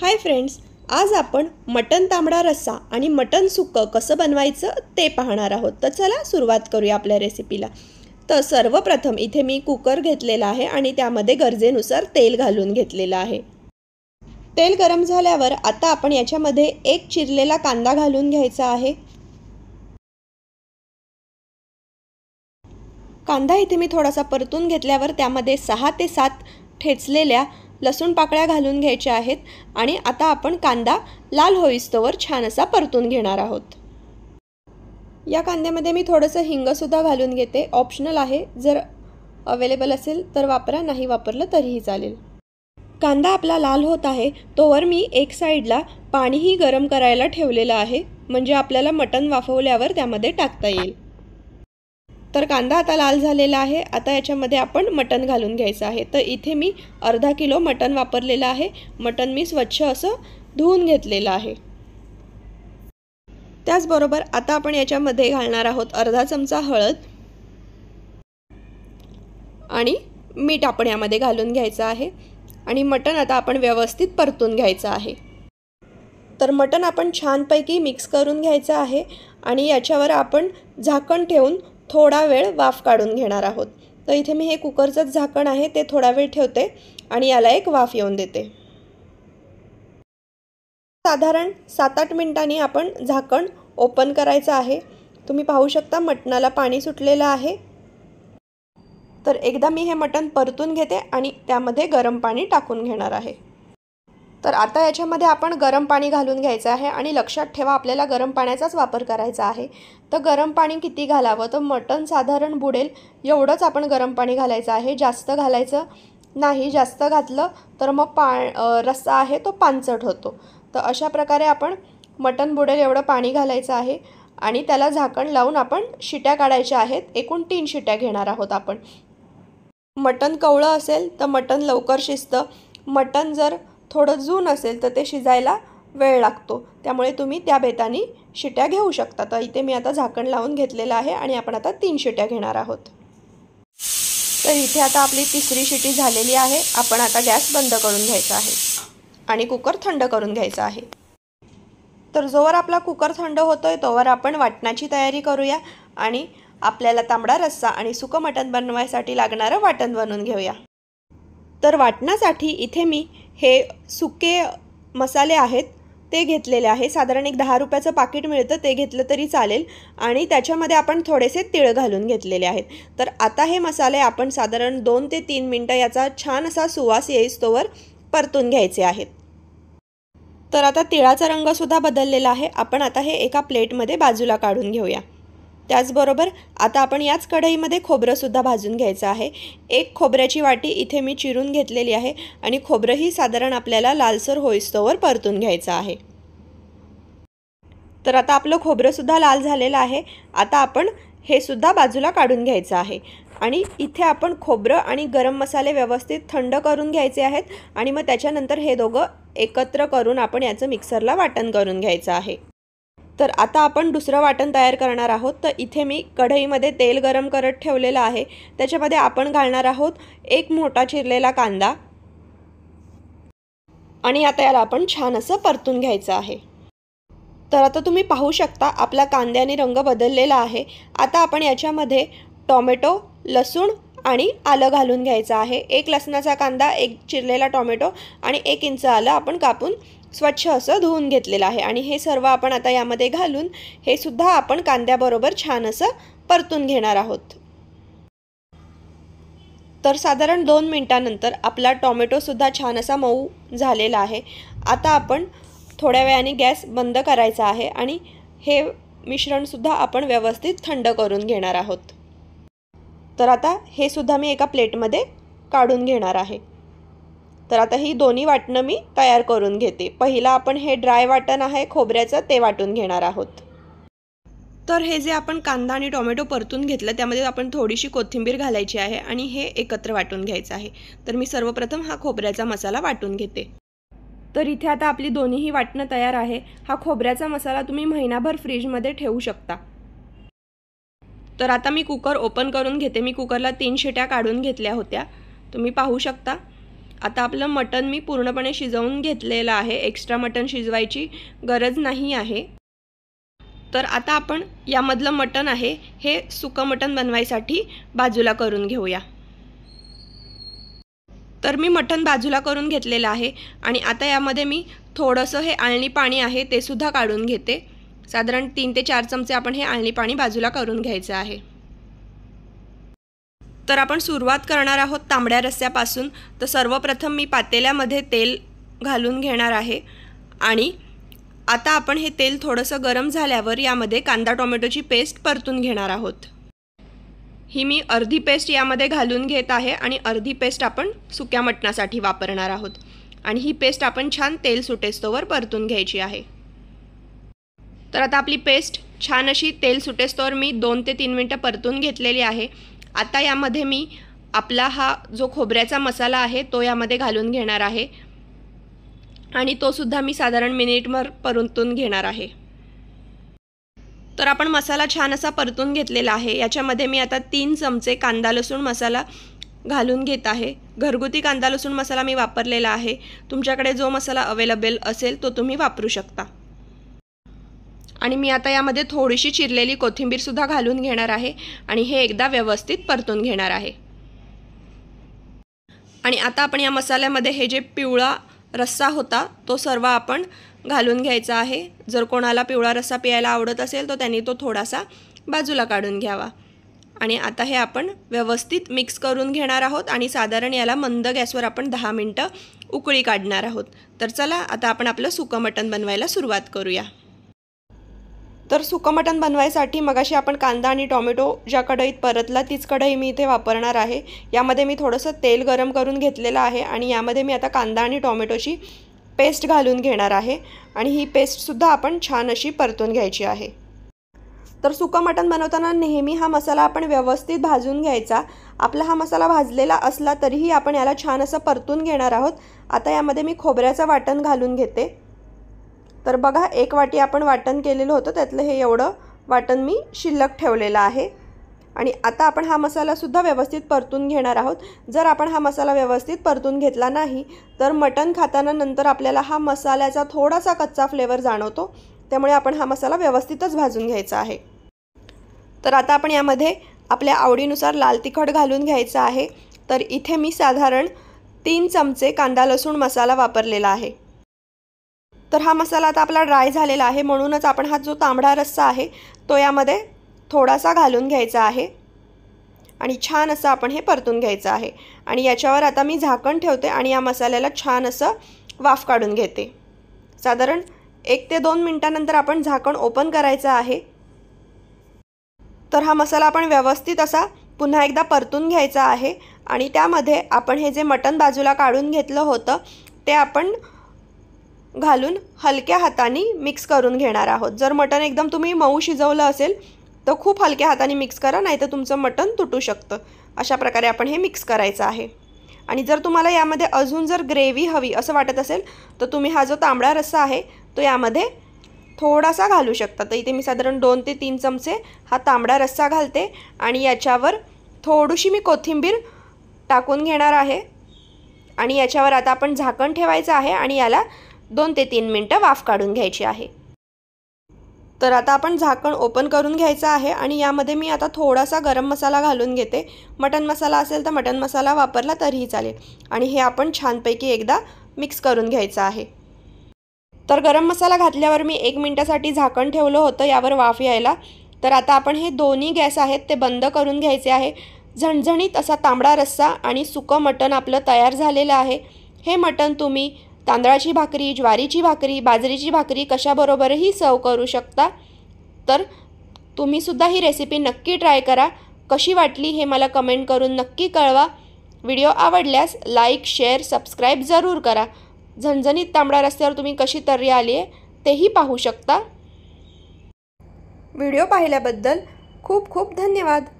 hi friends आज आपण मटण तांबडा रस्सा आणि मटन सुकं कसं बनवायचं ते पाहणार आहोत तर चला सुरुवात करूया आपल्या रेसिपीला तर सर्वप्रथम इथे मी कुकर घेतलेला आहे आणि त्यामध्ये गरजेनुसार तेल घालून घेतलेलं आहे तेल गरम झाल्यावर आता आपण याच्यामध्ये एक चिरलेला कांदा घालून घ्यायचा आहे कांदा इथे मी थोडासा परतून घेतल्यावर त्यामध्ये सहा ते सात ठेचलेल्या लसूण पाकळ्या घालून घ्यायच्या आहेत आणि आता आपण कांदा लाल होईस्तोवर छान असा परतून घेणार आहोत या कांद्यामध्ये मी थोडंसं हिंगसुद्धा घालून घेते ऑप्शनल आहे जर अवेलेबल असेल तर वापरा नाही वापरलं तरीही चालेल कांदा आपला लाल होत आहे तोवर मी एक साईडला पाणीही गरम करायला ठेवलेलं आहे म्हणजे आपल्याला मटण वाफवल्यावर त्यामध्ये टाकता येईल तर कांदा आता लाल झालेला आहे आता याच्यामध्ये आपण मटण घालून घ्यायचं आहे तर इथे मी अर्धा किलो मटण वापरलेलं आहे मटण मी स्वच्छ असं धुवून घेतलेलं आहे त्याचबरोबर आता आपण याच्यामध्ये घालणार आहोत अर्धा चमचा हळद आणि मीठ आपण यामध्ये घालून घ्यायचं आहे आणि मटण आता आपण व्यवस्थित परतून घ्यायचं आहे तर मटण आपण छानपैकी मिक्स करून घ्यायचं आहे आणि याच्यावर आपण झाकण ठेवून थोडा वेळ वाफ काढून घेणार आहोत तर इथे मी हे कुकरचंच झाकण आहे ते थोडा वेळ ठेवते आणि याला एक वाफ येऊन देते साधारण सात आठ मिनटांनी आपण झाकण ओपन करायचं आहे तुम्ही पाहू शकता मटणाला पाणी सुटलेलं आहे तर एकदा मी हे मटण परतून घेते आणि त्यामध्ये गरम पाणी टाकून घेणार आहे तर आता याच्यामध्ये आपण गरम पाणी घालून घ्यायचं आहे आणि लक्षात ठेवा आपल्याला गरम पाण्याचाच वापर करायचा आहे तर गरम पाणी किती घालावं तर मटण साधारण बुडेल एवढंच आपण गरम पाणी घालायचं आहे जास्त घालायचं नाही जास्त घातलं तर मग पा रस्सा आहे तो पानचट होतो तर अशा प्रकारे आपण मटण बुडेल एवढं पाणी घालायचं आहे आणि त्याला झाकण लावून आपण शिट्या काढायच्या आहेत एकूण तीन शिट्या घेणार आहोत आपण मटण कवळं असेल तर मटण लवकर शिजतं मटण जर थोडं जून असेल तर ते शिजायला वेळ लागतो त्यामुळे तुम्ही त्या बेतानी शिट्या घेऊ शकता तर इथे मी आता झाकण लावून घेतलेलं आहे आणि आपण आता तीन शिट्या घेणार आहोत तर इथे आता आपली तिसरी शिटी झालेली आहे आपण आता गॅस बंद करून घ्यायचा आहे आणि कुकर थंड करून घ्यायचा आहे तर जोवर आपला कुकर थंड होतो आहे तोवर आपण वाटणाची तयारी करूया आणि आपल्याला तांबडा रस्सा आणि सुकं मटण बनवायसाठी लागणारं वाटण बनवून घेऊया तर वाटण्यासाठी इथे मी हे सुके मसाले आहेत ते घेतलेले आहे साधारण एक दहा रुपयाचं पाकिट मिळतं ते घेतलं तरी चालेल आणि त्याच्यामध्ये आपण थोडेसे तिळ घालून घेतलेले आहेत तर आता हे मसाले आपण साधारण दोन ते तीन मिनटं याचा छान असा सुवास येईस्तोवर परतून घ्यायचे आहेत तर आता तिळाचा रंगसुद्धा बदललेला आहे आपण आता हे एका प्लेटमध्ये बाजूला काढून घेऊया त्याचबरोबर आता आपण याच कढईमध्ये खोबरंसुद्धा भाजून घ्यायचं आहे एक खोबऱ्याची वाटी इथे मी चिरून घेतलेली आहे आणि खोबरंही साधारण आपल्याला लालसर होईस्तोवर परतून घ्यायचं आहे तर आता आपलं खोबरंसुद्धा लाल झालेलं आहे आता आपण हे सुद्धा बाजूला काढून घ्यायचं आहे आणि इथे आपण खोबरं आणि गरम मसाले व्यवस्थित थंड करून घ्यायचे आहेत आणि मग त्याच्यानंतर हे दोघं एकत्र करून आपण याचं मिक्सरला वाटण करून घ्यायचं आहे तर आता आपण दुसरं वाटण तयार करणार आहोत तर इथे मी कढईमध्ये तेल गरम करत ठेवलेलं आहे त्याच्यामध्ये आपण घालणार आहोत एक मोठा चिरलेला कांदा आणि आता याला आपण छान असं परतून घ्यायचं आहे तर आता तुम्ही पाहू शकता आपला कांद्याने रंग बदललेला आहे आता आपण याच्यामध्ये टॉमॅटो लसूण आणि आलं घालून घ्यायचं आहे एक लसणाचा कांदा एक चिरलेला टॉमॅटो आणि एक इंच आलं आपण कापून स्वच्छ असं धुवून घेतलेलं आहे आणि हे सर्व आपण आता यामध्ये घालून हे सुद्धा आपण कांद्याबरोबर छान असं परतून घेणार आहोत तर साधारण दोन मिनटानंतर आपला टॉमॅटोसुद्धा छान असा मऊ झालेला आहे आता आपण थोड्या वेळाने गॅस बंद करायचा आहे आणि हे मिश्रणसुद्धा आपण व्यवस्थित थंड करून घेणार आहोत तर आता हे सुद्धा मी एका प्लेटमध्ये काढून घेणार आहे तर आता ही दोन्ही वाटणं मी तयार करून घेते पहिला आपण हे ड्राय वाटण आहे खोबऱ्याचं ते वाटून घेणार आहोत तर हे जे आपण कांदा आणि टोमॅटो परतून घेतलं त्यामध्ये आपण थोडीशी कोथिंबीर घालायची आहे आणि हे एकत्र वाटून घ्यायचं आहे तर मी सर्वप्रथम हा खोबऱ्याचा मसाला वाटून घेते तर इथे आता आपली दोन्हीही वाटणं तयार आहे हा खोबऱ्याचा मसाला तुम्ही महिनाभर फ्रीजमध्ये ठेवू शकता तर आता मी कुकर ओपन करून घेते मी कुकरला तीन शिट्या काढून घेतल्या होत्या तुम्ही पाहू शकता आता आपलं मटण मी पूर्णपणे शिजवून घेतलेलं आहे एक्स्ट्रा मटण शिजवायची गरज नाही आहे तर आता आपण यामधलं मटण आहे हे सुकं मटण बनवायसाठी बाजूला करून घेऊया तर मी मटण बाजूला करून घेतलेलं आहे आणि आता यामध्ये मी थोडंसं हे आळणी पाणी आहे ते सुद्धा काढून घेते साधारण तीन ते चार चमचे आपण हे आळणी पाणी बाजूला करून घ्यायचं आहे तर आपण सुरुवात करणार आहोत तांबड्या रस्स्यापासून तर सर्वप्रथम मी पातेल्यामध्ये तेल घालून घेणार आहे आणि आता आपण हे तेल थोडंसं गरम झाल्यावर यामध्ये कांदा टोमॅटोची पेस्ट परतून घेणार आहोत ही मी अर्धी पेस्ट यामध्ये घालून घेत आहे आणि अर्धी पेस्ट आपण सुक्या मटणासाठी वापरणार आहोत आणि ही पेस्ट आपण छान तेल सुटेस्तोवर परतून घ्यायची आहे तर आता आपली पेस्ट छान अशी तेल सुटेस्तोवर मी दोन ते तीन मिनटं परतून घेतलेली आहे आता यामध्ये मी आपला हा जो खोबऱ्याचा मसाला आहे तो यामध्ये घालून घेणार आहे आणि तोसुद्धा मी साधारण मिनिटभर परतून घेणार आहे तर आपण मसाला छान असा परतून घेतलेला आहे याच्यामध्ये मी आता तीन चमचे कांदा लसूण मसाला घालून घेत आहे घरगुती कांदा लसूण मसाला मी वापरलेला आहे तुमच्याकडे जो मसाला अवेलेबल असेल तो तुम्ही वापरू शकता आणि मी आता यामध्ये थोडीशी चिरलेली कोथिंबीरसुद्धा घालून घेणार आहे आणि हे एकदा व्यवस्थित परतून घेणार आहे आणि आता आपण या मसाल्यामध्ये हे जे पिवळा रस्सा होता तो सर्व आपण घालून घ्यायचा आहे जर कोणाला पिवळा रस्सा प्यायला आवडत असेल तर त्यांनी तो थोडासा बाजूला काढून घ्यावा आणि आता हे आपण व्यवस्थित मिक्स करून घेणार आहोत आणि साधारण याला मंद गॅसवर आपण दहा मिनटं उकळी काढणार आहोत तर चला आता आपण आपलं सुकं मटण बनवायला सुरुवात करूया तर सुकं मटण बनवायसाठी मगाशी आपण कांदा आणि टॉमॅटो ज्या कढईत परतला तीच कढई मी इथे वापरणार आहे यामध्ये मी थोडंसं तेल गरम करून घेतलेलं आहे आणि यामध्ये मी आता कांदा आणि टॉमॅटोची पेस्ट घालून घेणार आहे आणि ही पेस्टसुद्धा आपण छान अशी परतून घ्यायची आहे तर सुकं मटण बनवताना नेहमी हा मसाला आपण व्यवस्थित भाजून घ्यायचा आपला हा मसाला भाजलेला असला तरीही आपण याला छान असं परतून घेणार आहोत आता यामध्ये मी खोबऱ्याचं वाटण घालून घेते तर बघा एक वाटी आपण वाटण केलेलं होतं त्यातलं हे एवढं वाटण मी शिल्लक ठेवलेलं आहे आणि आता आपण हा मसालासुद्धा व्यवस्थित परतून घेणार आहोत जर आपण हा मसाला व्यवस्थित परतून घेतला नाही तर मटण खाताना नंतर आपल्याला हा मसाल्याचा थोडासा कच्चा फ्लेवर जाणवतो त्यामुळे आपण हा मसाला व्यवस्थितच भाजून घ्यायचा आहे तर आता आपण यामध्ये आपल्या आवडीनुसार लाल तिखट घालून घ्यायचं आहे तर इथे मी साधारण तीन चमचे कांदा लसूण मसाला वापरलेला आहे तर हा मसाला आता आपला ड्राय झालेला आहे म्हणूनच आपण हा जो तांबडा रस्सा आहे तो यामध्ये थोडासा घालून घ्यायचा आहे आणि छान असं आपण हे परतून घ्यायचं आहे आणि याच्यावर आता मी झाकण ठेवते आणि या मसाल्याला छान असं वाफ काढून घेते साधारण एक ते दोन मिनटानंतर आपण झाकण ओपन करायचं आहे तर हा मसाला आपण व्यवस्थित असा पुन्हा एकदा परतून घ्यायचा आहे आणि त्यामध्ये आपण हे जे मटण बाजूला काढून घेतलं होतं ते आपण घालून हलक्या हाताने मिक्स करून घेणार आहोत जर मटण एकदम तुम्ही मऊ शिजवलं असेल तर खूप हलक्या हाताने मिक्स करा नाही तर तुमचं मटण तुटू शकतं अशा प्रकारे आपण हे मिक्स करायचं आहे आणि जर तुम्हाला यामध्ये अजून जर ग्रेव्ही हवी असं वाटत असेल तर तुम्ही हा जो तांबडा रस्सा आहे तो यामध्ये थोडासा घालू शकता तर इथे मी साधारण दोन ते तीन चमचे हा तांबडा रस्सा घालते आणि याच्यावर थोडीशी मी कोथिंबीर टाकून घेणार आहे आणि याच्यावर आता आपण झाकण ठेवायचं आहे आणि याला दोन ते तीन मिनटं वाफ काढून घ्यायची आहे तर आता आपण झाकण ओपन करून घ्यायचं आहे आणि यामध्ये मी आता थोडासा गरम मसाला घालून घेते मटन मसाला असेल तर मटन मसाला वापरला तरीही चालेल आणि हे आपण छानपैकी एकदा मिक्स करून घ्यायचं आहे तर गरम मसाला घातल्यावर मी एक मिनटासाठी झाकण ठेवलं होतं यावर वाफ यायला तर आता आपण हे दोन्ही गॅस आहेत ते बंद करून घ्यायचे आहे झणझणीत असा तांबडा रस्सा आणि सुकं मटण आपलं तयार झालेलं आहे हे मटण तुम्ही तांदळाची भाकरी ज्वारीची भाकरी बाजरीची भाकरी कशाबरोबरही सर्व करू शकता तर तुम्हीसुद्धा ही रेसिपी नक्की ट्राय करा कशी वाटली हे मला कमेंट करून नक्की कळवा व्हिडिओ आवडल्यास लाईक शेअर सबस्क्राईब जरूर करा झणझणीत तांबडा रस्त्यावर तुम्ही कशी तर्री आली आहे तेही पाहू शकता व्हिडिओ पाहिल्याबद्दल खूप खूप धन्यवाद